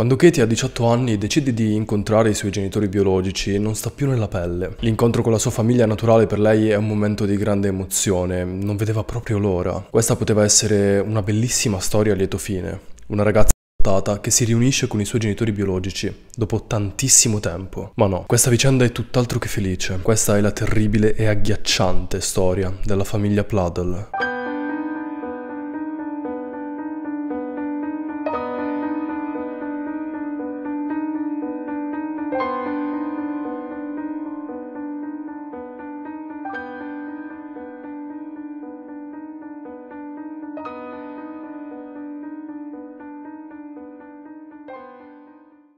Quando Katie ha 18 anni decide di incontrare i suoi genitori biologici non sta più nella pelle. L'incontro con la sua famiglia naturale per lei è un momento di grande emozione, non vedeva proprio l'ora. Questa poteva essere una bellissima storia a lieto fine. Una ragazza che si riunisce con i suoi genitori biologici dopo tantissimo tempo. Ma no, questa vicenda è tutt'altro che felice. Questa è la terribile e agghiacciante storia della famiglia Pladdle.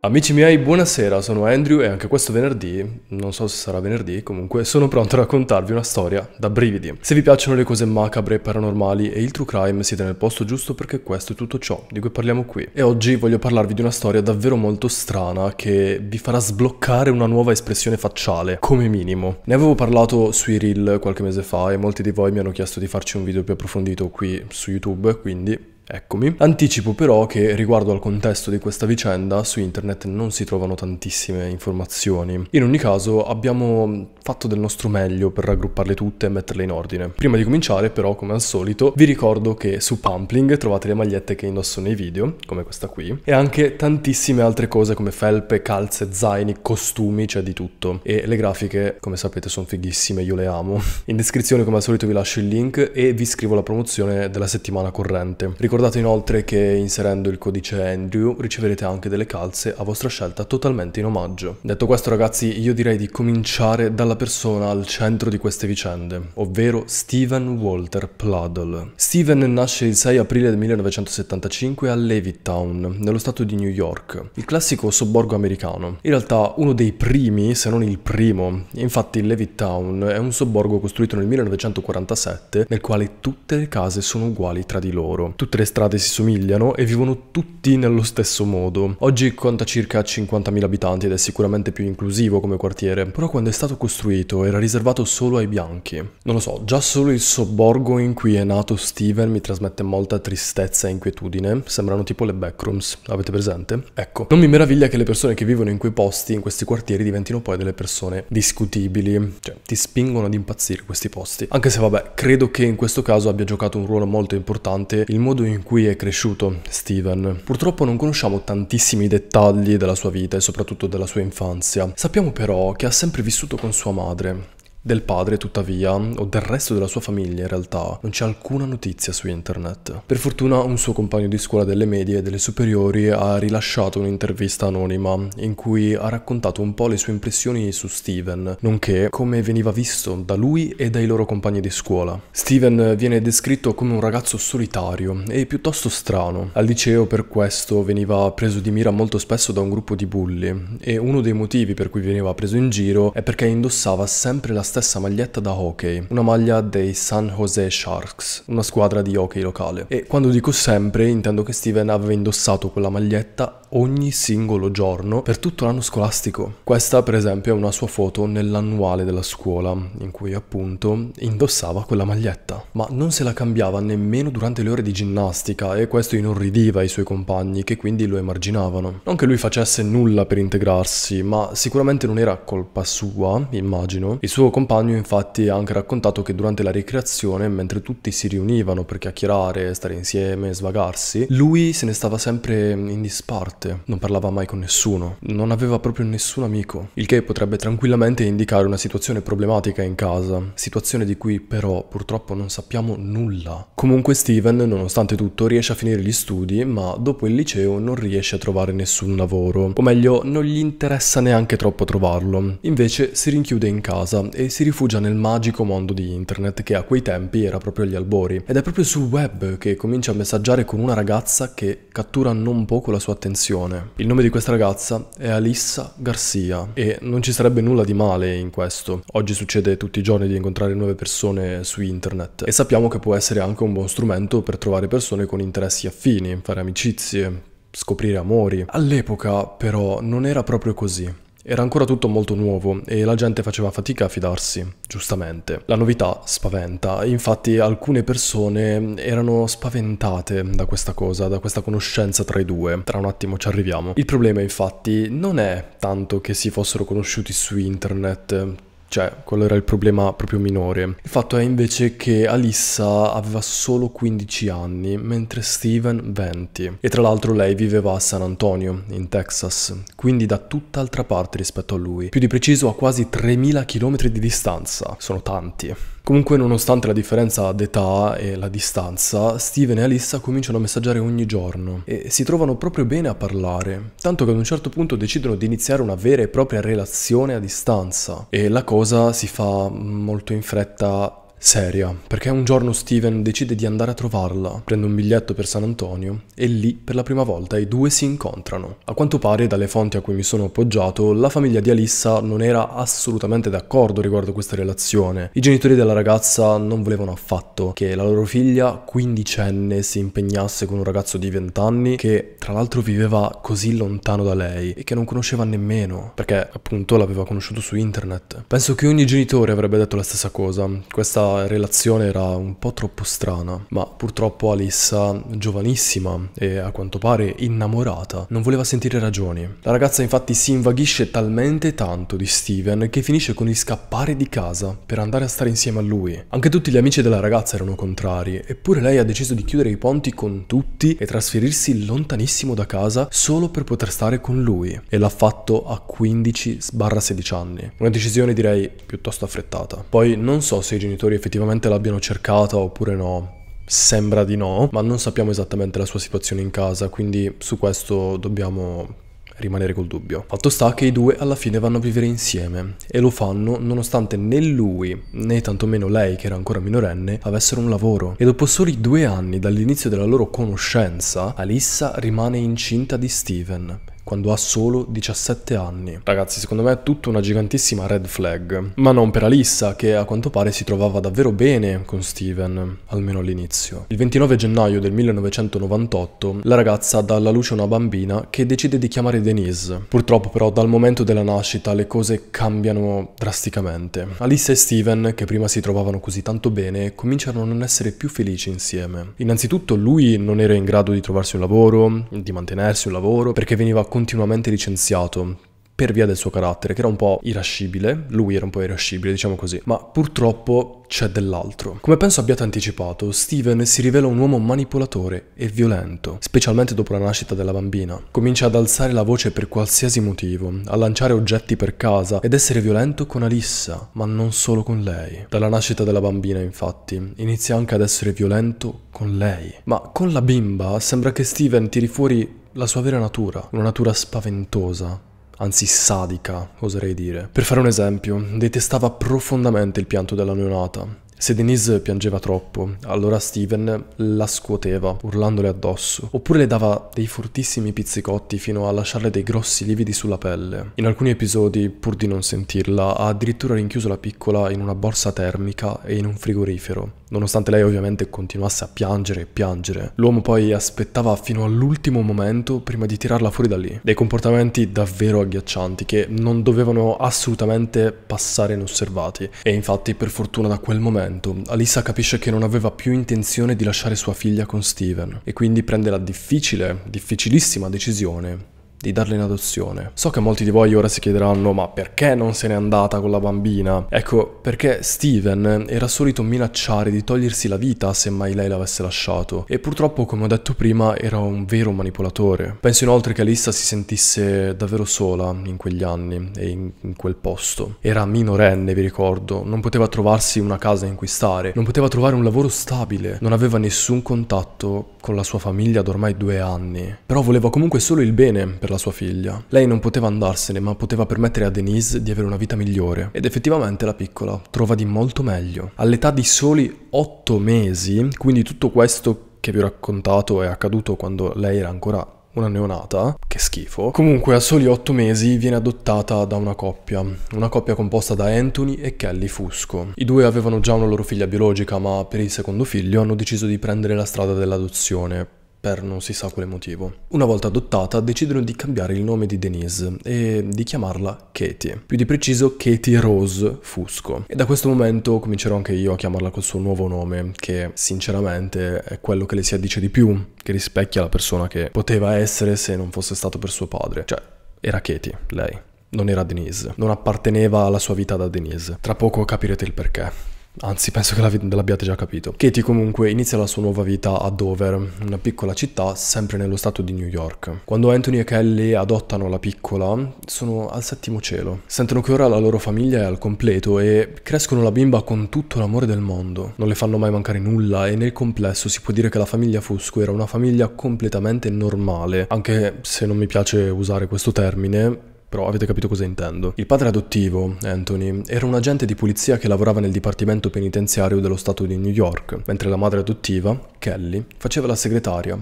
Amici miei, buonasera, sono Andrew e anche questo venerdì, non so se sarà venerdì, comunque sono pronto a raccontarvi una storia da brividi. Se vi piacciono le cose macabre, paranormali e il true crime siete nel posto giusto perché questo è tutto ciò di cui parliamo qui. E oggi voglio parlarvi di una storia davvero molto strana che vi farà sbloccare una nuova espressione facciale, come minimo. Ne avevo parlato sui reel qualche mese fa e molti di voi mi hanno chiesto di farci un video più approfondito qui su YouTube, quindi Eccomi. Anticipo però che riguardo al contesto di questa vicenda su internet non si trovano tantissime informazioni. In ogni caso abbiamo fatto del nostro meglio per raggrupparle tutte e metterle in ordine. Prima di cominciare però come al solito vi ricordo che su Pumpling trovate le magliette che indosso nei video, come questa qui, e anche tantissime altre cose come felpe, calze, zaini, costumi, c'è cioè di tutto. E le grafiche come sapete sono fighissime, io le amo. In descrizione come al solito vi lascio il link e vi scrivo la promozione della settimana corrente. Ricordate inoltre che inserendo il codice Andrew riceverete anche delle calze a vostra scelta totalmente in omaggio. Detto questo ragazzi io direi di cominciare dalla persona al centro di queste vicende, ovvero Steven Walter Pladdle. Steven nasce il 6 aprile 1975 a Levittown, nello stato di New York, il classico sobborgo americano. In realtà uno dei primi, se non il primo, infatti Levittown è un sobborgo costruito nel 1947 nel quale tutte le case sono uguali tra di loro. Tutte le le strade si somigliano e vivono tutti nello stesso modo. Oggi conta circa 50.000 abitanti ed è sicuramente più inclusivo come quartiere, però quando è stato costruito era riservato solo ai bianchi. Non lo so, già solo il sobborgo in cui è nato Steven mi trasmette molta tristezza e inquietudine, sembrano tipo le backrooms, avete presente? Ecco, non mi meraviglia che le persone che vivono in quei posti, in questi quartieri, diventino poi delle persone discutibili, cioè ti spingono ad impazzire questi posti. Anche se vabbè, credo che in questo caso abbia giocato un ruolo molto importante il modo in in cui è cresciuto Steven. Purtroppo non conosciamo tantissimi dettagli della sua vita e soprattutto della sua infanzia. Sappiamo però che ha sempre vissuto con sua madre del padre, tuttavia, o del resto della sua famiglia in realtà, non c'è alcuna notizia su internet. Per fortuna un suo compagno di scuola delle medie e delle superiori ha rilasciato un'intervista anonima in cui ha raccontato un po' le sue impressioni su Steven, nonché come veniva visto da lui e dai loro compagni di scuola. Steven viene descritto come un ragazzo solitario e piuttosto strano. Al liceo per questo veniva preso di mira molto spesso da un gruppo di bulli e uno dei motivi per cui veniva preso in giro è perché indossava sempre la stessa maglietta da hockey, una maglia dei San Jose Sharks, una squadra di hockey locale. E quando dico sempre, intendo che Steven aveva indossato quella maglietta ogni singolo giorno per tutto l'anno scolastico. Questa per esempio è una sua foto nell'annuale della scuola in cui appunto indossava quella maglietta, ma non se la cambiava nemmeno durante le ore di ginnastica e questo inorridiva i suoi compagni che quindi lo emarginavano. Non che lui facesse nulla per integrarsi, ma sicuramente non era colpa sua, immagino. Il suo compagno compagno infatti ha anche raccontato che durante la ricreazione, mentre tutti si riunivano per chiacchierare, stare insieme, svagarsi, lui se ne stava sempre in disparte, non parlava mai con nessuno, non aveva proprio nessun amico, il che potrebbe tranquillamente indicare una situazione problematica in casa, situazione di cui però purtroppo non sappiamo nulla. Comunque Steven, nonostante tutto, riesce a finire gli studi, ma dopo il liceo non riesce a trovare nessun lavoro, o meglio non gli interessa neanche troppo trovarlo, invece si rinchiude in casa e si rifugia nel magico mondo di internet che a quei tempi era proprio agli albori. Ed è proprio sul web che comincia a messaggiare con una ragazza che cattura non poco la sua attenzione. Il nome di questa ragazza è Alissa Garcia e non ci sarebbe nulla di male in questo. Oggi succede tutti i giorni di incontrare nuove persone su internet e sappiamo che può essere anche un buon strumento per trovare persone con interessi affini, fare amicizie, scoprire amori. All'epoca però non era proprio così. Era ancora tutto molto nuovo e la gente faceva fatica a fidarsi, giustamente. La novità spaventa, infatti alcune persone erano spaventate da questa cosa, da questa conoscenza tra i due. Tra un attimo ci arriviamo. Il problema infatti non è tanto che si fossero conosciuti su internet, cioè quello era il problema proprio minore. Il fatto è invece che Alissa aveva solo 15 anni, mentre Steven 20. E tra l'altro lei viveva a San Antonio, in Texas, quindi da tutt'altra parte rispetto a lui, più di preciso a quasi 3000 km di distanza. Sono tanti. Comunque, nonostante la differenza d'età e la distanza, Steven e Alissa cominciano a messaggiare ogni giorno e si trovano proprio bene a parlare, tanto che ad un certo punto decidono di iniziare una vera e propria relazione a distanza e la cosa si fa molto in fretta seria, perché un giorno Steven decide di andare a trovarla, prende un biglietto per San Antonio e lì per la prima volta i due si incontrano. A quanto pare, dalle fonti a cui mi sono appoggiato, la famiglia di Alissa non era assolutamente d'accordo riguardo questa relazione. I genitori della ragazza non volevano affatto che la loro figlia, quindicenne, si impegnasse con un ragazzo di 20 anni che tra l'altro viveva così lontano da lei e che non conosceva nemmeno, perché appunto l'aveva conosciuto su internet. Penso che ogni genitore avrebbe detto la stessa cosa. Questa relazione era un po' troppo strana, ma purtroppo Alissa, giovanissima e a quanto pare innamorata, non voleva sentire ragioni. La ragazza infatti si invaghisce talmente tanto di Steven che finisce con il scappare di casa per andare a stare insieme a lui. Anche tutti gli amici della ragazza erano contrari, eppure lei ha deciso di chiudere i ponti con tutti e trasferirsi lontanissimo da casa solo per poter stare con lui e l'ha fatto a 15-16 anni. Una decisione direi piuttosto affrettata. Poi non so se i genitori effettivamente l'abbiano cercata oppure no. Sembra di no, ma non sappiamo esattamente la sua situazione in casa, quindi su questo dobbiamo rimanere col dubbio. Fatto sta che i due alla fine vanno a vivere insieme e lo fanno nonostante né lui né tantomeno lei, che era ancora minorenne, avessero un lavoro. E dopo soli due anni dall'inizio della loro conoscenza, Alissa rimane incinta di Steven quando ha solo 17 anni. Ragazzi, secondo me è tutta una gigantissima red flag, ma non per Alissa, che a quanto pare si trovava davvero bene con Steven, almeno all'inizio. Il 29 gennaio del 1998 la ragazza dà alla luce una bambina che decide di chiamare Denise. Purtroppo però dal momento della nascita le cose cambiano drasticamente. Alissa e Steven, che prima si trovavano così tanto bene, cominciano a non essere più felici insieme. Innanzitutto lui non era in grado di trovarsi un lavoro, di mantenersi un lavoro, perché veniva continuamente licenziato per via del suo carattere, che era un po' irascibile, lui era un po' irascibile, diciamo così, ma purtroppo c'è dell'altro. Come penso abbiate anticipato, Steven si rivela un uomo manipolatore e violento, specialmente dopo la nascita della bambina. Comincia ad alzare la voce per qualsiasi motivo, a lanciare oggetti per casa ed essere violento con Alissa, ma non solo con lei. Dalla nascita della bambina, infatti, inizia anche ad essere violento con lei. Ma con la bimba sembra che Steven tiri fuori la sua vera natura, una natura spaventosa, anzi sadica, oserei dire. Per fare un esempio, detestava profondamente il pianto della neonata. Se Denise piangeva troppo, allora Steven la scuoteva, urlandole addosso, oppure le dava dei fortissimi pizzicotti fino a lasciarle dei grossi lividi sulla pelle. In alcuni episodi, pur di non sentirla, ha addirittura rinchiuso la piccola in una borsa termica e in un frigorifero, nonostante lei ovviamente continuasse a piangere e piangere. L'uomo poi aspettava fino all'ultimo momento prima di tirarla fuori da lì. Dei comportamenti davvero agghiaccianti che non dovevano assolutamente passare inosservati. E infatti per fortuna da quel momento Alissa capisce che non aveva più intenzione di lasciare sua figlia con Steven e quindi prende la difficile, difficilissima decisione di darla in adozione. So che molti di voi ora si chiederanno ma perché non se n'è andata con la bambina? Ecco, perché Steven era solito minacciare di togliersi la vita se mai lei l'avesse lasciato e purtroppo come ho detto prima era un vero manipolatore. Penso inoltre che Alissa si sentisse davvero sola in quegli anni e in, in quel posto. Era minorenne, vi ricordo, non poteva trovarsi una casa in cui stare, non poteva trovare un lavoro stabile, non aveva nessun contatto con la sua famiglia da ormai due anni, però voleva comunque solo il bene per la sua figlia. Lei non poteva andarsene, ma poteva permettere a Denise di avere una vita migliore. Ed effettivamente la piccola trova di molto meglio. All'età di soli otto mesi, quindi tutto questo che vi ho raccontato è accaduto quando lei era ancora una neonata, che schifo. Comunque a soli 8 mesi viene adottata da una coppia, una coppia composta da Anthony e Kelly Fusco. I due avevano già una loro figlia biologica, ma per il secondo figlio hanno deciso di prendere la strada dell'adozione, per non si sa quale motivo. Una volta adottata decidono di cambiare il nome di Denise e di chiamarla Katie, più di preciso Katie Rose Fusco. E da questo momento comincerò anche io a chiamarla col suo nuovo nome, che sinceramente è quello che le si addice di più, che rispecchia la persona che poteva essere se non fosse stato per suo padre. Cioè, era Katie, lei. Non era Denise, non apparteneva alla sua vita da Denise. Tra poco capirete il perché anzi penso che l'abbiate già capito. Katie comunque inizia la sua nuova vita a Dover, una piccola città sempre nello stato di New York. Quando Anthony e Kelly adottano la piccola, sono al settimo cielo. Sentono che ora la loro famiglia è al completo e crescono la bimba con tutto l'amore del mondo. Non le fanno mai mancare nulla e nel complesso si può dire che la famiglia Fusco era una famiglia completamente normale, anche se non mi piace usare questo termine, però avete capito cosa intendo. Il padre adottivo, Anthony, era un agente di polizia che lavorava nel dipartimento penitenziario dello stato di New York, mentre la madre adottiva, Kelly, faceva la segretaria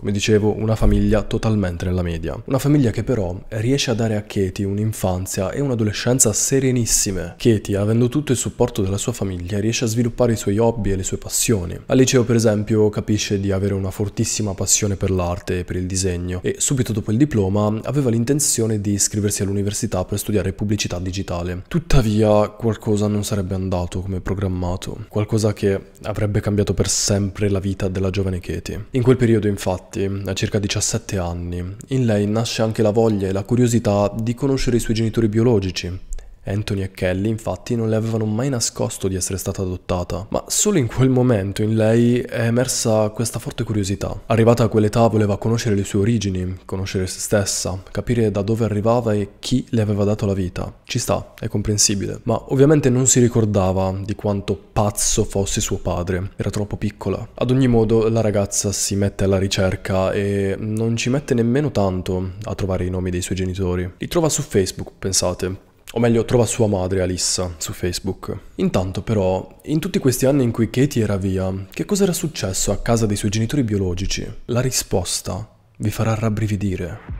come dicevo, una famiglia totalmente nella media. Una famiglia che però riesce a dare a Katie un'infanzia e un'adolescenza serenissime. Katie, avendo tutto il supporto della sua famiglia, riesce a sviluppare i suoi hobby e le sue passioni. Al liceo, per esempio, capisce di avere una fortissima passione per l'arte e per il disegno e subito dopo il diploma aveva l'intenzione di iscriversi all'università per studiare pubblicità digitale. Tuttavia, qualcosa non sarebbe andato come programmato, qualcosa che avrebbe cambiato per sempre la vita della giovane Katie. In quel periodo, infatti, infatti, a circa 17 anni, in lei nasce anche la voglia e la curiosità di conoscere i suoi genitori biologici, Anthony e Kelly infatti non le avevano mai nascosto di essere stata adottata, ma solo in quel momento in lei è emersa questa forte curiosità. Arrivata a quell'età voleva conoscere le sue origini, conoscere se stessa, capire da dove arrivava e chi le aveva dato la vita. Ci sta, è comprensibile, ma ovviamente non si ricordava di quanto pazzo fosse suo padre, era troppo piccola. Ad ogni modo la ragazza si mette alla ricerca e non ci mette nemmeno tanto a trovare i nomi dei suoi genitori. Li trova su Facebook, pensate, o meglio, trova sua madre Alissa su Facebook. Intanto però, in tutti questi anni in cui Katie era via, che cosa era successo a casa dei suoi genitori biologici? La risposta vi farà rabbrividire.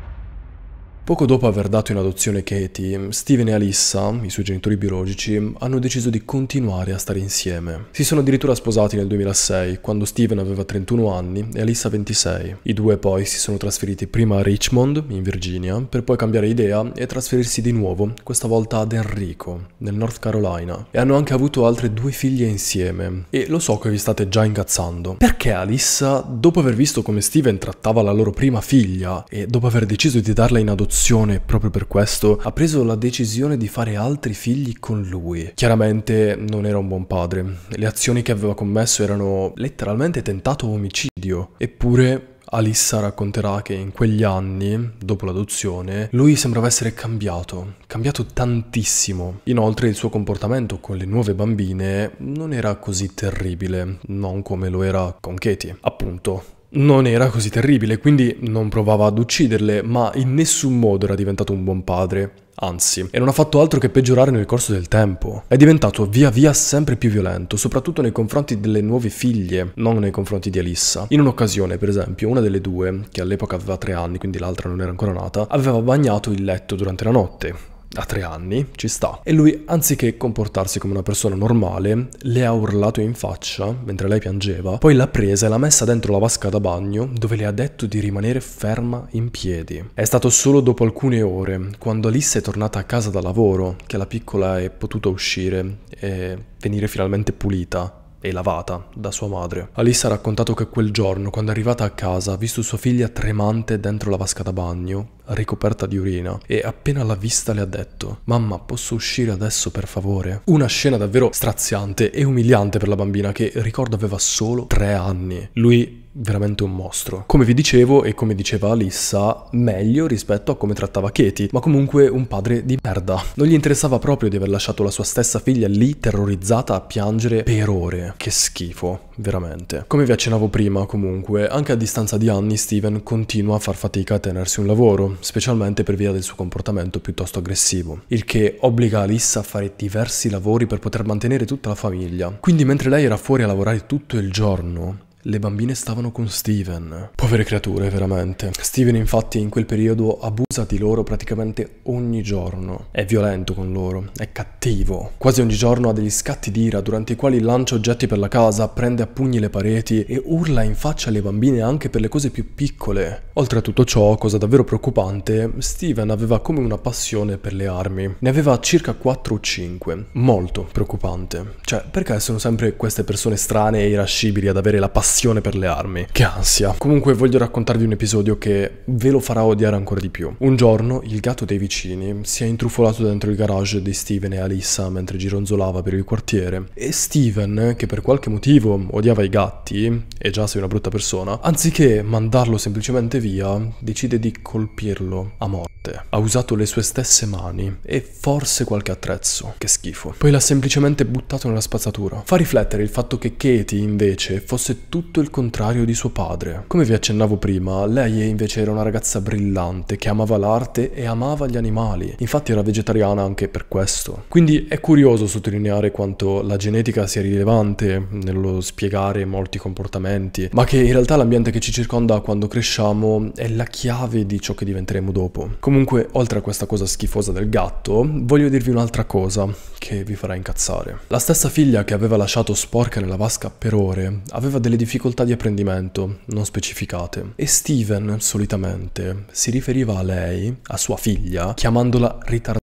Poco dopo aver dato in adozione Katie, Steven e Alyssa, i suoi genitori biologici, hanno deciso di continuare a stare insieme. Si sono addirittura sposati nel 2006, quando Steven aveva 31 anni e Alyssa 26. I due poi si sono trasferiti prima a Richmond, in Virginia, per poi cambiare idea e trasferirsi di nuovo, questa volta ad Enrico, nel North Carolina. E hanno anche avuto altre due figlie insieme. E lo so che vi state già ingazzando. Perché Alyssa, dopo aver visto come Steven trattava la loro prima figlia e dopo aver deciso di darla in adozione, devozione proprio per questo, ha preso la decisione di fare altri figli con lui. Chiaramente non era un buon padre, le azioni che aveva commesso erano letteralmente tentato omicidio, eppure Alissa racconterà che in quegli anni, dopo l'adozione, lui sembrava essere cambiato, cambiato tantissimo. Inoltre il suo comportamento con le nuove bambine non era così terribile, non come lo era con Katie. Appunto, non era così terribile, quindi non provava ad ucciderle, ma in nessun modo era diventato un buon padre. Anzi, e non ha fatto altro che peggiorare nel corso del tempo. È diventato via via sempre più violento, soprattutto nei confronti delle nuove figlie, non nei confronti di Alissa. In un'occasione, per esempio, una delle due, che all'epoca aveva tre anni, quindi l'altra non era ancora nata, aveva bagnato il letto durante la notte ha tre anni, ci sta. E lui, anziché comportarsi come una persona normale, le ha urlato in faccia mentre lei piangeva, poi l'ha presa e l'ha messa dentro la vasca da bagno dove le ha detto di rimanere ferma in piedi. È stato solo dopo alcune ore, quando Alice è tornata a casa da lavoro, che la piccola è potuta uscire e venire finalmente pulita e lavata da sua madre. Alice ha raccontato che quel giorno, quando è arrivata a casa, ha visto sua figlia tremante dentro la vasca da bagno, ricoperta di urina, e appena l'ha vista le ha detto «Mamma, posso uscire adesso per favore?» Una scena davvero straziante e umiliante per la bambina che, ricordo, aveva solo tre anni. Lui veramente un mostro. Come vi dicevo e come diceva Alissa, meglio rispetto a come trattava Katie, ma comunque un padre di merda. Non gli interessava proprio di aver lasciato la sua stessa figlia lì terrorizzata a piangere per ore. Che schifo, veramente. Come vi accennavo prima, comunque, anche a distanza di anni Steven continua a far fatica a tenersi un lavoro, specialmente per via del suo comportamento piuttosto aggressivo, il che obbliga Alissa a fare diversi lavori per poter mantenere tutta la famiglia. Quindi mentre lei era fuori a lavorare tutto il giorno, le bambine stavano con Steven. Povere creature, veramente. Steven infatti in quel periodo abusa di loro praticamente ogni giorno. È violento con loro, è cattivo. Quasi ogni giorno ha degli scatti d'ira durante i quali lancia oggetti per la casa, prende a pugni le pareti e urla in faccia alle bambine anche per le cose più piccole. Oltre a tutto ciò, cosa davvero preoccupante, Steven aveva come una passione per le armi. Ne aveva circa 4 o 5. Molto preoccupante. Cioè, perché sono sempre queste persone strane e irascibili ad avere la passione passione per le armi. Che ansia. Comunque voglio raccontarvi un episodio che ve lo farà odiare ancora di più. Un giorno il gatto dei vicini si è intrufolato dentro il garage di Steven e Alissa mentre gironzolava per il quartiere e Steven, che per qualche motivo odiava i gatti, e già sei una brutta persona, anziché mandarlo semplicemente via, decide di colpirlo a morte. Ha usato le sue stesse mani e forse qualche attrezzo. Che schifo. Poi l'ha semplicemente buttato nella spazzatura. Fa riflettere il fatto che Katie invece fosse tutta tutto il contrario di suo padre. Come vi accennavo prima, lei invece era una ragazza brillante che amava l'arte e amava gli animali. Infatti era vegetariana anche per questo. Quindi è curioso sottolineare quanto la genetica sia rilevante nello spiegare molti comportamenti, ma che in realtà l'ambiente che ci circonda quando cresciamo è la chiave di ciò che diventeremo dopo. Comunque, oltre a questa cosa schifosa del gatto, voglio dirvi un'altra cosa che vi farà incazzare. La stessa figlia che aveva lasciato sporca nella vasca per ore aveva delle difficoltà difficoltà di apprendimento non specificate e Steven solitamente si riferiva a lei, a sua figlia, chiamandola ritardata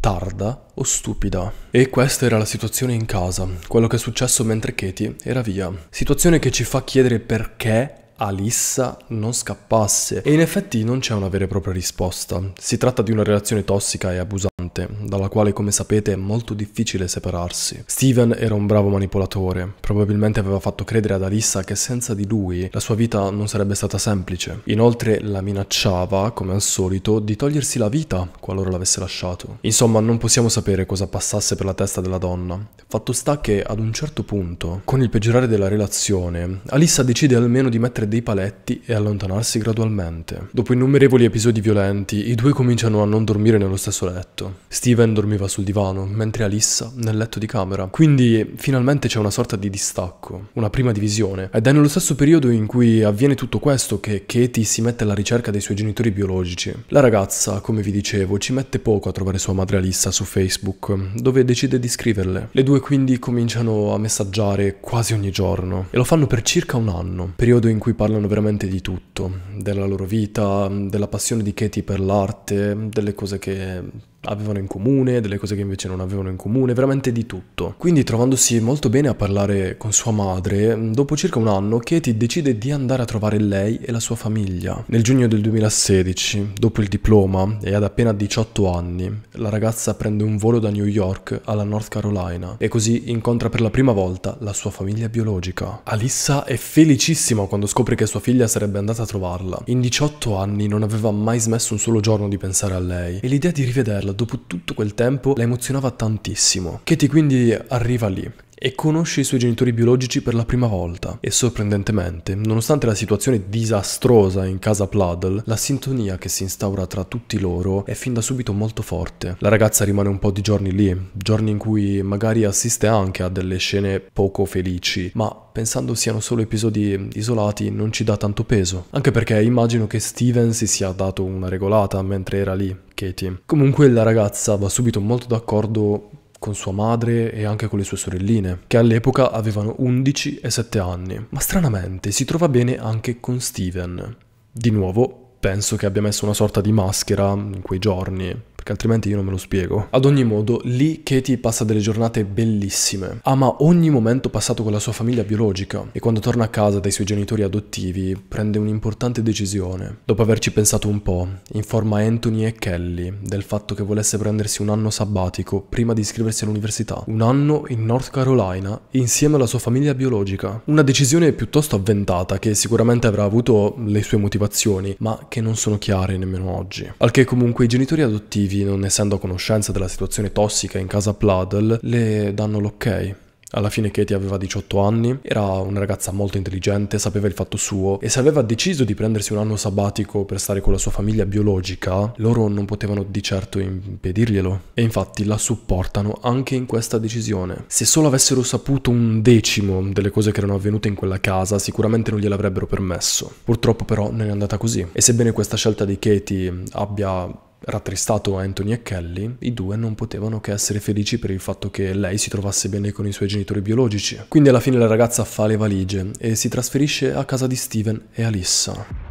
tarda o stupida. E questa era la situazione in casa, quello che è successo mentre Katie era via. Situazione che ci fa chiedere perché Alissa non scappasse. E in effetti non c'è una vera e propria risposta. Si tratta di una relazione tossica e abusante, dalla quale come sapete è molto difficile separarsi. Steven era un bravo manipolatore, probabilmente aveva fatto credere ad Alissa che senza di lui la sua vita non sarebbe stata semplice. Inoltre la minacciava, come al solito, di togliersi la vita qualora l'avesse lasciato. Insomma, non possiamo sapere cosa passasse per la testa della donna. Fatto sta che ad un certo punto, con il peggiorare della relazione, Alissa decide almeno di mettere dei paletti e allontanarsi gradualmente. Dopo innumerevoli episodi violenti, i due cominciano a non dormire nello stesso letto. Steven dormiva sul divano, mentre Alissa nel letto di camera. Quindi finalmente c'è una sorta di distacco, una prima divisione. Ed è nello stesso periodo in cui avviene tutto questo che Katie si mette alla ricerca dei suoi genitori biologici. La ragazza, come vi dicevo, ci mette poco a trovare sua madre Alissa su Facebook, dove decide di scriverle. Le due quindi cominciano a messaggiare quasi ogni giorno e lo fanno per circa un anno, periodo in cui parlano veramente di tutto, della loro vita, della passione di Katie per l'arte, delle cose che avevano in comune, delle cose che invece non avevano in comune, veramente di tutto. Quindi trovandosi molto bene a parlare con sua madre, dopo circa un anno Katie decide di andare a trovare lei e la sua famiglia. Nel giugno del 2016, dopo il diploma e ad appena 18 anni, la ragazza prende un volo da New York alla North Carolina e così incontra per la prima volta la sua famiglia biologica. Alissa è felicissima quando scopre che sua figlia sarebbe andata a trovarla. In 18 anni non aveva mai smesso un solo giorno di pensare a lei e l'idea di rivederla dopo tutto quel tempo la emozionava tantissimo. Katie quindi arriva lì e conosce i suoi genitori biologici per la prima volta. E sorprendentemente, nonostante la situazione disastrosa in casa Pladdle, la sintonia che si instaura tra tutti loro è fin da subito molto forte. La ragazza rimane un po' di giorni lì, giorni in cui magari assiste anche a delle scene poco felici, ma pensando siano solo episodi isolati non ci dà tanto peso. Anche perché immagino che Steven si sia dato una regolata mentre era lì, Katie. Comunque la ragazza va subito molto d'accordo con sua madre e anche con le sue sorelline, che all'epoca avevano 11 e 7 anni, ma stranamente si trova bene anche con Steven. Di nuovo, penso che abbia messo una sorta di maschera in quei giorni, perché altrimenti io non me lo spiego. Ad ogni modo, lì Katie passa delle giornate bellissime. Ama ogni momento passato con la sua famiglia biologica e quando torna a casa dai suoi genitori adottivi prende un'importante decisione. Dopo averci pensato un po', informa Anthony e Kelly del fatto che volesse prendersi un anno sabbatico prima di iscriversi all'università. Un anno in North Carolina insieme alla sua famiglia biologica. Una decisione piuttosto avventata che sicuramente avrà avuto le sue motivazioni, ma che non sono chiare nemmeno oggi. Al che comunque i genitori adottivi motivi, non essendo a conoscenza della situazione tossica in casa Pladel, le danno l'ok. Alla fine Katie aveva 18 anni, era una ragazza molto intelligente, sapeva il fatto suo e se aveva deciso di prendersi un anno sabbatico per stare con la sua famiglia biologica, loro non potevano di certo impedirglielo e infatti la supportano anche in questa decisione. Se solo avessero saputo un decimo delle cose che erano avvenute in quella casa, sicuramente non gliel'avrebbero permesso. Purtroppo però non è andata così e sebbene questa scelta di Katie abbia Rattristato Anthony e Kelly, i due non potevano che essere felici per il fatto che lei si trovasse bene con i suoi genitori biologici. Quindi alla fine la ragazza fa le valigie e si trasferisce a casa di Steven e Alissa.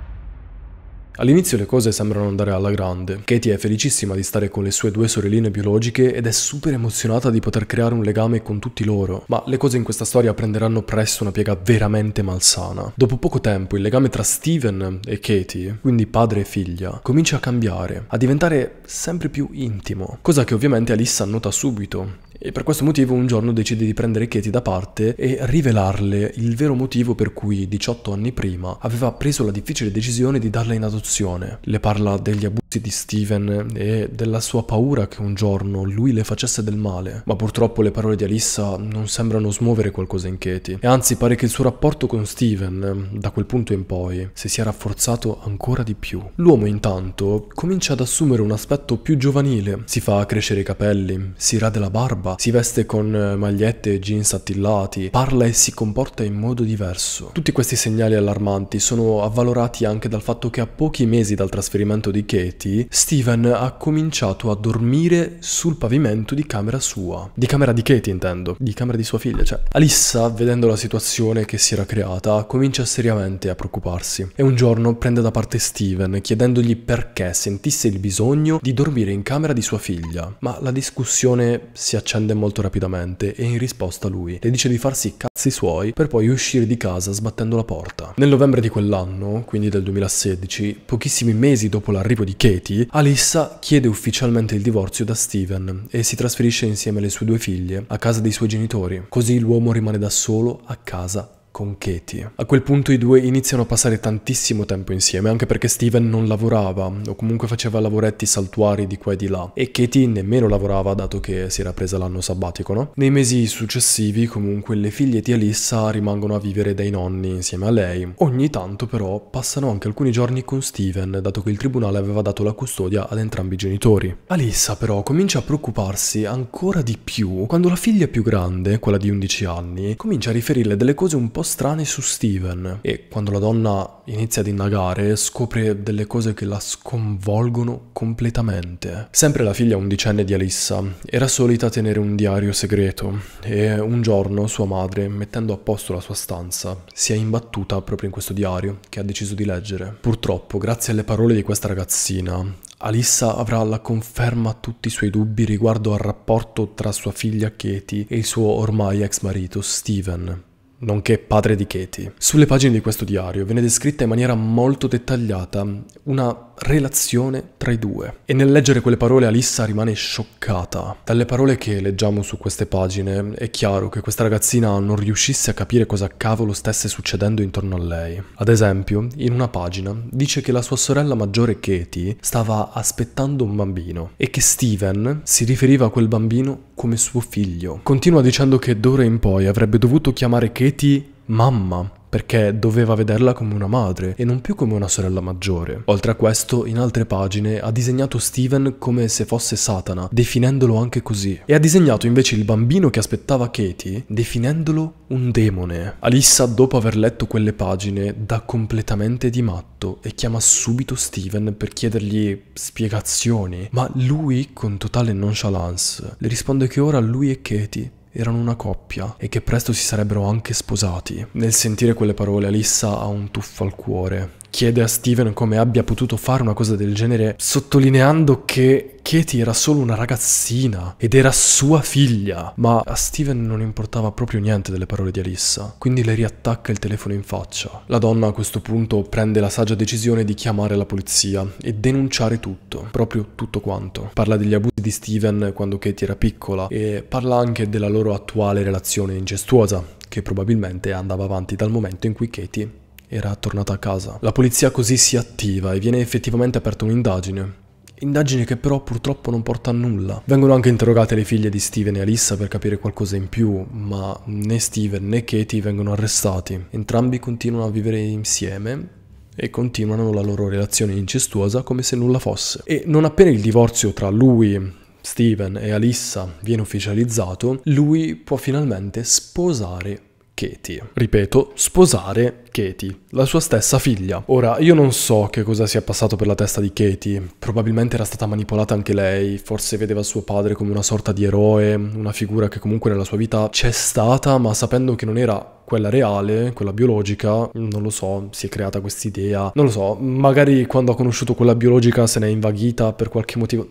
All'inizio le cose sembrano andare alla grande. Katie è felicissima di stare con le sue due sorelline biologiche ed è super emozionata di poter creare un legame con tutti loro, ma le cose in questa storia prenderanno presto una piega veramente malsana. Dopo poco tempo il legame tra Steven e Katie, quindi padre e figlia, comincia a cambiare, a diventare sempre più intimo, cosa che ovviamente Alissa nota subito e per questo motivo un giorno decide di prendere Katie da parte e rivelarle il vero motivo per cui 18 anni prima aveva preso la difficile decisione di darla in adozione. Le parla degli abusi di Steven e della sua paura che un giorno lui le facesse del male, ma purtroppo le parole di Alissa non sembrano smuovere qualcosa in Katie, e anzi pare che il suo rapporto con Steven, da quel punto in poi, si sia rafforzato ancora di più. L'uomo intanto comincia ad assumere un aspetto più giovanile, si fa crescere i capelli, si rade la barba, si veste con eh, magliette e jeans attillati, parla e si comporta in modo diverso. Tutti questi segnali allarmanti sono avvalorati anche dal fatto che a pochi mesi dal trasferimento di Katie, letti, Steven ha cominciato a dormire sul pavimento di camera sua. Di camera di Katie, intendo. Di camera di sua figlia, cioè. Alissa, vedendo la situazione che si era creata, comincia seriamente a preoccuparsi. E un giorno prende da parte Steven, chiedendogli perché sentisse il bisogno di dormire in camera di sua figlia. Ma la discussione si accende molto rapidamente e in risposta lui le dice di farsi cazzi suoi per poi uscire di casa sbattendo la porta. Nel novembre di quell'anno, quindi del 2016, pochissimi mesi dopo l'arrivo di Katie, Katie, Alissa chiede ufficialmente il divorzio da Steven e si trasferisce insieme alle sue due figlie a casa dei suoi genitori, così l'uomo rimane da solo a casa con Katie. A quel punto i due iniziano a passare tantissimo tempo insieme, anche perché Steven non lavorava, o comunque faceva lavoretti saltuari di qua e di là, e Katie nemmeno lavorava, dato che si era presa l'anno sabbatico, no? Nei mesi successivi, comunque, le figlie di Alyssa rimangono a vivere dai nonni insieme a lei. Ogni tanto, però, passano anche alcuni giorni con Steven, dato che il tribunale aveva dato la custodia ad entrambi i genitori. Alyssa, però, comincia a preoccuparsi ancora di più quando la figlia più grande, quella di 11 anni, comincia a riferirle delle cose un po' strane su Steven e quando la donna inizia ad indagare scopre delle cose che la sconvolgono completamente. Sempre la figlia undicenne di Alissa era solita tenere un diario segreto e un giorno sua madre, mettendo a posto la sua stanza, si è imbattuta proprio in questo diario che ha deciso di leggere. Purtroppo, grazie alle parole di questa ragazzina, Alissa avrà la conferma a tutti i suoi dubbi riguardo al rapporto tra sua figlia Katie e il suo ormai ex marito Steven nonché padre di Katie. Sulle pagine di questo diario viene descritta in maniera molto dettagliata una relazione tra i due. E nel leggere quelle parole Alissa rimane scioccata. Dalle parole che leggiamo su queste pagine è chiaro che questa ragazzina non riuscisse a capire cosa cavolo stesse succedendo intorno a lei. Ad esempio, in una pagina dice che la sua sorella maggiore Katie stava aspettando un bambino e che Steven si riferiva a quel bambino come suo figlio. Continua dicendo che d'ora in poi avrebbe dovuto chiamare Katie mamma perché doveva vederla come una madre e non più come una sorella maggiore. Oltre a questo, in altre pagine ha disegnato Steven come se fosse Satana, definendolo anche così, e ha disegnato invece il bambino che aspettava Katie, definendolo un demone. Alissa, dopo aver letto quelle pagine, dà completamente di matto e chiama subito Steven per chiedergli spiegazioni, ma lui, con totale nonchalance, le risponde che ora lui e Katie erano una coppia e che presto si sarebbero anche sposati. Nel sentire quelle parole Alissa ha un tuffo al cuore chiede a Steven come abbia potuto fare una cosa del genere, sottolineando che Katie era solo una ragazzina ed era sua figlia, ma a Steven non importava proprio niente delle parole di Alissa, quindi le riattacca il telefono in faccia. La donna a questo punto prende la saggia decisione di chiamare la polizia e denunciare tutto, proprio tutto quanto. Parla degli abusi di Steven quando Katie era piccola e parla anche della loro attuale relazione incestuosa, che probabilmente andava avanti dal momento in cui Katie era tornata a casa. La polizia così si attiva e viene effettivamente aperta un'indagine. Indagine che però purtroppo non porta a nulla. Vengono anche interrogate le figlie di Steven e Alissa per capire qualcosa in più, ma né Steven né Katie vengono arrestati. Entrambi continuano a vivere insieme e continuano la loro relazione incestuosa come se nulla fosse. E non appena il divorzio tra lui Steven e Alissa viene ufficializzato, lui può finalmente sposare Katie. Ripeto, sposare Katie, la sua stessa figlia. Ora, io non so che cosa sia passato per la testa di Katie, probabilmente era stata manipolata anche lei, forse vedeva suo padre come una sorta di eroe, una figura che comunque nella sua vita c'è stata, ma sapendo che non era quella reale, quella biologica, non lo so, si è creata quest'idea, non lo so, magari quando ha conosciuto quella biologica se ne è invaghita per qualche motivo,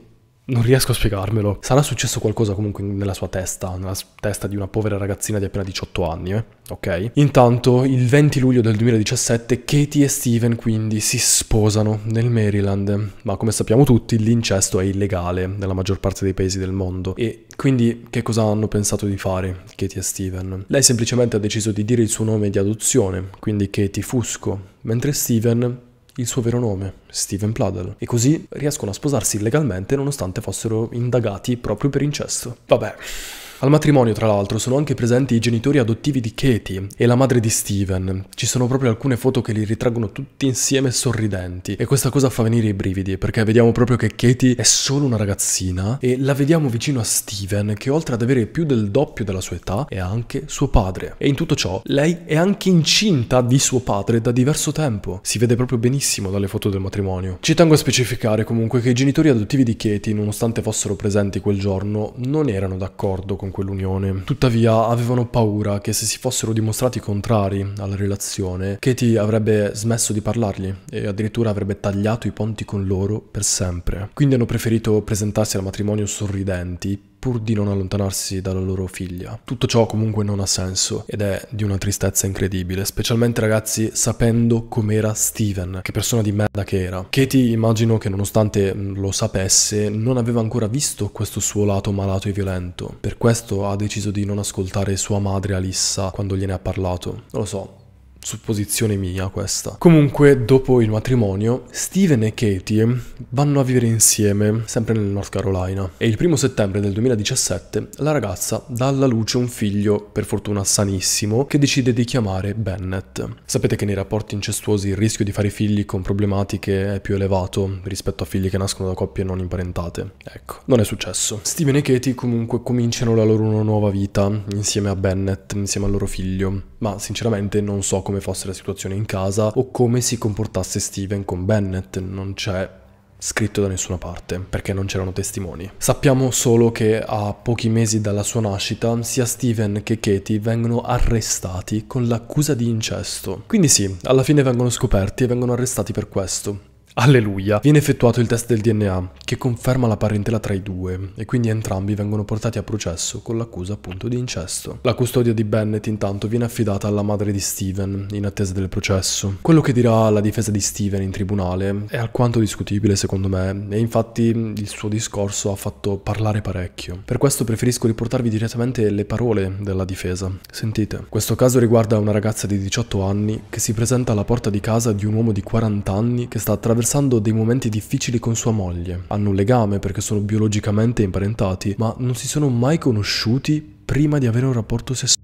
non riesco a spiegarmelo. Sarà successo qualcosa comunque nella sua testa, nella testa di una povera ragazzina di appena 18 anni, eh? ok? Intanto, il 20 luglio del 2017, Katie e Steven quindi si sposano nel Maryland, ma come sappiamo tutti l'incesto è illegale nella maggior parte dei paesi del mondo e quindi che cosa hanno pensato di fare Katie e Steven? Lei semplicemente ha deciso di dire il suo nome di adozione, quindi Katie Fusco, mentre Steven il suo vero nome, Steven Pladdell, e così riescono a sposarsi legalmente nonostante fossero indagati proprio per incesto. Vabbè. Al matrimonio, tra l'altro, sono anche presenti i genitori adottivi di Katie e la madre di Steven. Ci sono proprio alcune foto che li ritraggono tutti insieme sorridenti e questa cosa fa venire i brividi perché vediamo proprio che Katie è solo una ragazzina e la vediamo vicino a Steven che oltre ad avere più del doppio della sua età è anche suo padre. E in tutto ciò lei è anche incinta di suo padre da diverso tempo. Si vede proprio benissimo dalle foto del matrimonio. Ci tengo a specificare comunque che i genitori adottivi di Katie, nonostante fossero presenti quel giorno, non erano d'accordo con con quell'unione. Tuttavia avevano paura che se si fossero dimostrati contrari alla relazione, Katie avrebbe smesso di parlargli e addirittura avrebbe tagliato i ponti con loro per sempre. Quindi hanno preferito presentarsi al matrimonio sorridenti pur di non allontanarsi dalla loro figlia. Tutto ciò comunque non ha senso ed è di una tristezza incredibile, specialmente ragazzi sapendo com'era Steven, che persona di merda che era. Katie immagino che nonostante mm, lo sapesse non aveva ancora visto questo suo lato malato e violento, per questo ha deciso di non ascoltare sua madre Alissa quando gliene ha parlato. Non lo so, supposizione mia questa. Comunque, dopo il matrimonio, Steven e Katie vanno a vivere insieme, sempre nel North Carolina. E il primo settembre del 2017 la ragazza dà alla luce un figlio, per fortuna sanissimo, che decide di chiamare Bennett. Sapete che nei rapporti incestuosi il rischio di fare figli con problematiche è più elevato rispetto a figli che nascono da coppie non imparentate. Ecco, non è successo. Steven e Katie comunque cominciano la loro nuova vita insieme a Bennett, insieme al loro figlio, ma sinceramente non so come come fosse la situazione in casa o come si comportasse Steven con Bennett, non c'è scritto da nessuna parte perché non c'erano testimoni. Sappiamo solo che a pochi mesi dalla sua nascita sia Steven che Katie vengono arrestati con l'accusa di incesto. Quindi sì, alla fine vengono scoperti e vengono arrestati per questo. Alleluia! Viene effettuato il test del DNA, che conferma la parentela tra i due, e quindi entrambi vengono portati a processo con l'accusa appunto di incesto. La custodia di Bennett intanto viene affidata alla madre di Steven, in attesa del processo. Quello che dirà la difesa di Steven in tribunale è alquanto discutibile secondo me, e infatti il suo discorso ha fatto parlare parecchio. Per questo preferisco riportarvi direttamente le parole della difesa. Sentite, questo caso riguarda una ragazza di 18 anni che si presenta alla porta di casa di un uomo di 40 anni che sta attraversando attraversando dei momenti difficili con sua moglie. Hanno un legame perché sono biologicamente imparentati, ma non si sono mai conosciuti prima di avere un rapporto sessuale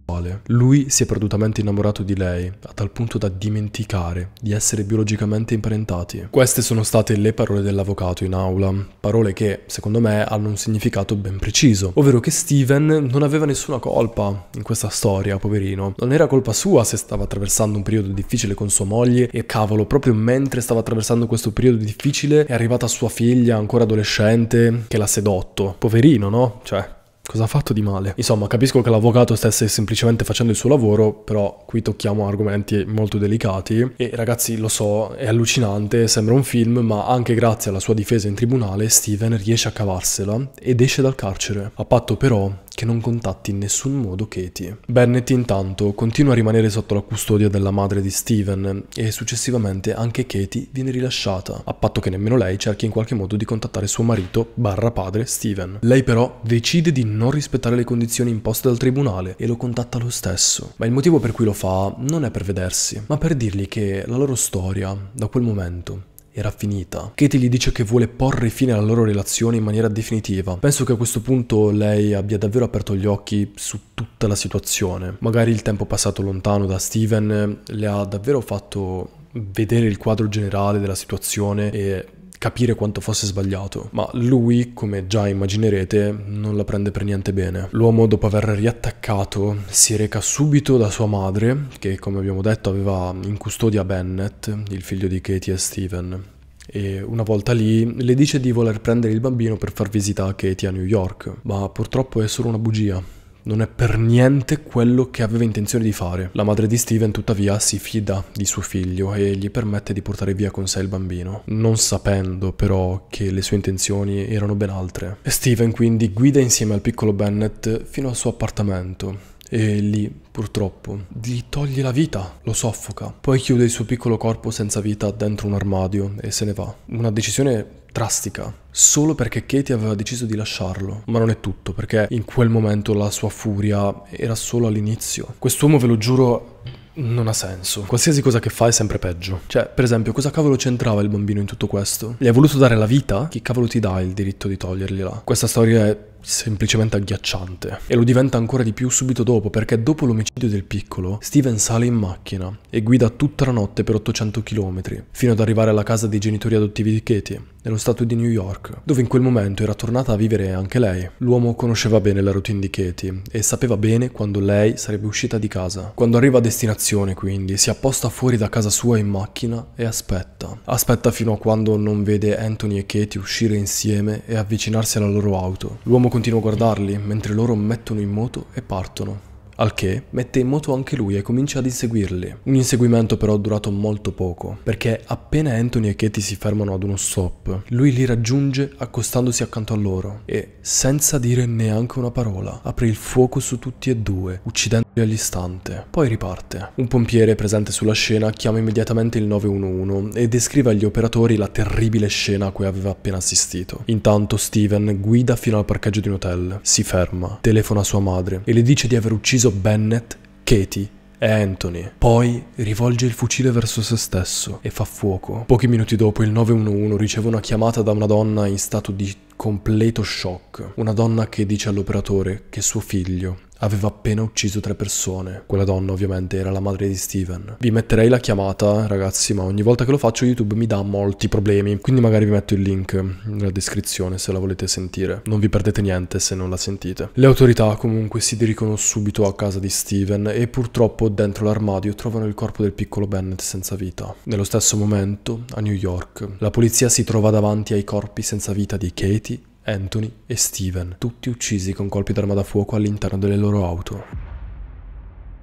lui si è perdutamente innamorato di lei, a tal punto da dimenticare di essere biologicamente imparentati. Queste sono state le parole dell'avvocato in aula, parole che, secondo me, hanno un significato ben preciso, ovvero che Steven non aveva nessuna colpa in questa storia, poverino. Non era colpa sua se stava attraversando un periodo difficile con sua moglie e cavolo, proprio mentre stava attraversando questo periodo difficile è arrivata sua figlia, ancora adolescente, che l'ha sedotto. Poverino, no? Cioè... Cosa ha fatto di male? Insomma, capisco che l'avvocato stesse semplicemente facendo il suo lavoro, però qui tocchiamo argomenti molto delicati e ragazzi lo so, è allucinante, sembra un film, ma anche grazie alla sua difesa in tribunale Steven riesce a cavarsela ed esce dal carcere, a patto però che non contatti in nessun modo Katie. Bennett intanto continua a rimanere sotto la custodia della madre di Steven e successivamente anche Katie viene rilasciata, a patto che nemmeno lei cerchi in qualche modo di contattare suo marito barra padre Steven. Lei però decide di non rispettare le condizioni imposte dal tribunale e lo contatta lo stesso. Ma il motivo per cui lo fa non è per vedersi, ma per dirgli che la loro storia, da quel momento, era finita. Katie gli dice che vuole porre fine alla loro relazione in maniera definitiva. Penso che a questo punto lei abbia davvero aperto gli occhi su tutta la situazione. Magari il tempo passato lontano da Steven le ha davvero fatto vedere il quadro generale della situazione e capire quanto fosse sbagliato, ma lui, come già immaginerete, non la prende per niente bene. L'uomo, dopo aver riattaccato, si reca subito da sua madre, che come abbiamo detto aveva in custodia Bennett, il figlio di Katie e Steven, e una volta lì le dice di voler prendere il bambino per far visita a Katie a New York, ma purtroppo è solo una bugia non è per niente quello che aveva intenzione di fare. La madre di Steven tuttavia si fida di suo figlio e gli permette di portare via con sé il bambino, non sapendo però che le sue intenzioni erano ben altre. Steven quindi guida insieme al piccolo Bennett fino al suo appartamento e lì purtroppo gli toglie la vita, lo soffoca, poi chiude il suo piccolo corpo senza vita dentro un armadio e se ne va. Una decisione drastica, solo perché Katie aveva deciso di lasciarlo. Ma non è tutto, perché in quel momento la sua furia era solo all'inizio. Quest'uomo, ve lo giuro, non ha senso. Qualsiasi cosa che fa è sempre peggio. Cioè, per esempio, cosa cavolo c'entrava il bambino in tutto questo? Gli hai voluto dare la vita? Chi cavolo ti dà il diritto di togliergliela? Questa storia è semplicemente agghiacciante. E lo diventa ancora di più subito dopo, perché dopo l'omicidio del piccolo, Steven sale in macchina e guida tutta la notte per 800 km, fino ad arrivare alla casa dei genitori adottivi di Katie, nello stato di New York, dove in quel momento era tornata a vivere anche lei. L'uomo conosceva bene la routine di Katie e sapeva bene quando lei sarebbe uscita di casa. Quando arriva a destinazione, quindi, si apposta fuori da casa sua in macchina e aspetta. Aspetta fino a quando non vede Anthony e Katie uscire insieme e avvicinarsi alla loro auto. L'uomo continuo a guardarli mentre loro mettono in moto e partono al che mette in moto anche lui e comincia ad inseguirli. Un inseguimento però durato molto poco, perché appena Anthony e Katie si fermano ad uno stop, lui li raggiunge accostandosi accanto a loro e, senza dire neanche una parola, apre il fuoco su tutti e due, uccidendoli all'istante. Poi riparte. Un pompiere presente sulla scena chiama immediatamente il 911 e descrive agli operatori la terribile scena a cui aveva appena assistito. Intanto Steven guida fino al parcheggio di un hotel, si ferma, telefona a sua madre e le dice di aver ucciso ucciso Bennett, Katie e Anthony. Poi rivolge il fucile verso se stesso e fa fuoco. Pochi minuti dopo il 911 riceve una chiamata da una donna in stato di completo shock. Una donna che dice all'operatore che suo figlio aveva appena ucciso tre persone. Quella donna ovviamente era la madre di Steven. Vi metterei la chiamata, ragazzi, ma ogni volta che lo faccio YouTube mi dà molti problemi, quindi magari vi metto il link nella descrizione se la volete sentire. Non vi perdete niente se non la sentite. Le autorità comunque si dirigono subito a casa di Steven e purtroppo dentro l'armadio trovano il corpo del piccolo Bennett senza vita. Nello stesso momento, a New York, la polizia si trova davanti ai corpi senza vita di Katie Anthony e Steven, tutti uccisi con colpi d'arma da fuoco all'interno delle loro auto.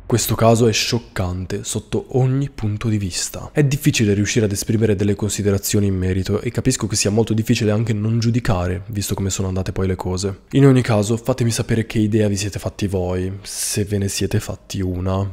Questo caso è scioccante sotto ogni punto di vista. È difficile riuscire ad esprimere delle considerazioni in merito e capisco che sia molto difficile anche non giudicare, visto come sono andate poi le cose. In ogni caso, fatemi sapere che idea vi siete fatti voi, se ve ne siete fatti una,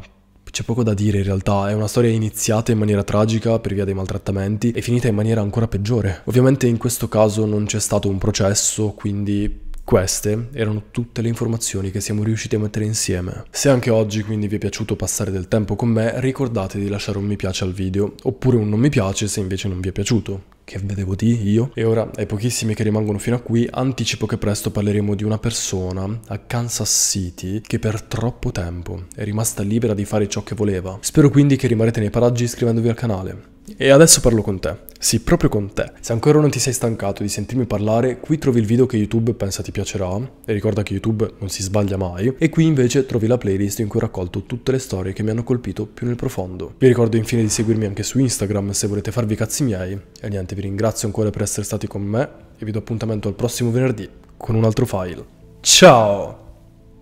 c'è poco da dire in realtà, è una storia iniziata in maniera tragica per via dei maltrattamenti e finita in maniera ancora peggiore. Ovviamente in questo caso non c'è stato un processo, quindi queste erano tutte le informazioni che siamo riusciti a mettere insieme. Se anche oggi quindi vi è piaciuto passare del tempo con me, ricordate di lasciare un mi piace al video, oppure un non mi piace se invece non vi è piaciuto. Che vedevo di io? E ora, ai pochissimi che rimangono fino a qui, anticipo che presto parleremo di una persona a Kansas City che per troppo tempo è rimasta libera di fare ciò che voleva. Spero quindi che rimarrete nei paraggi iscrivendovi al canale. E adesso parlo con te. Sì, proprio con te. Se ancora non ti sei stancato di sentirmi parlare, qui trovi il video che YouTube pensa ti piacerà, e ricorda che YouTube non si sbaglia mai, e qui invece trovi la playlist in cui ho raccolto tutte le storie che mi hanno colpito più nel profondo. Vi ricordo infine di seguirmi anche su Instagram se volete farvi i cazzi miei, e niente, vi ringrazio ancora per essere stati con me, e vi do appuntamento al prossimo venerdì con un altro file. Ciao!